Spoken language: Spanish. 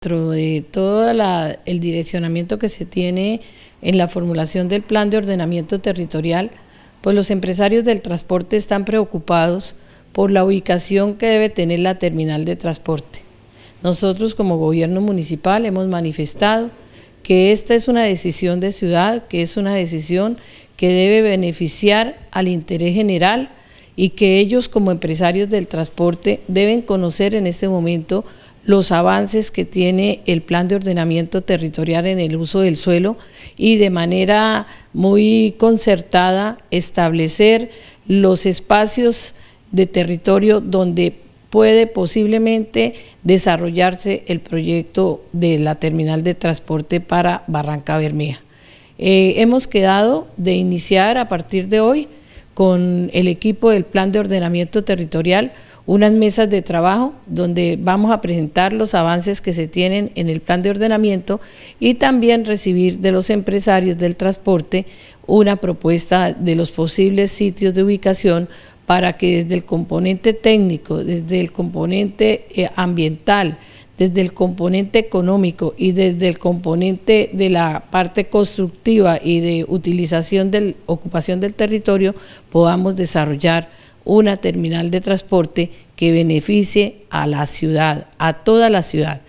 Dentro de todo el direccionamiento que se tiene en la formulación del plan de ordenamiento territorial, pues los empresarios del transporte están preocupados por la ubicación que debe tener la terminal de transporte. Nosotros como gobierno municipal hemos manifestado que esta es una decisión de ciudad, que es una decisión que debe beneficiar al interés general y que ellos como empresarios del transporte deben conocer en este momento los avances que tiene el plan de ordenamiento territorial en el uso del suelo y de manera muy concertada establecer los espacios de territorio donde puede posiblemente desarrollarse el proyecto de la terminal de transporte para Barranca Bermeja. Eh, hemos quedado de iniciar a partir de hoy con el equipo del Plan de Ordenamiento Territorial unas mesas de trabajo donde vamos a presentar los avances que se tienen en el plan de ordenamiento y también recibir de los empresarios del transporte una propuesta de los posibles sitios de ubicación para que desde el componente técnico, desde el componente eh, ambiental, desde el componente económico y desde el componente de la parte constructiva y de utilización de ocupación del territorio, podamos desarrollar una terminal de transporte que beneficie a la ciudad, a toda la ciudad.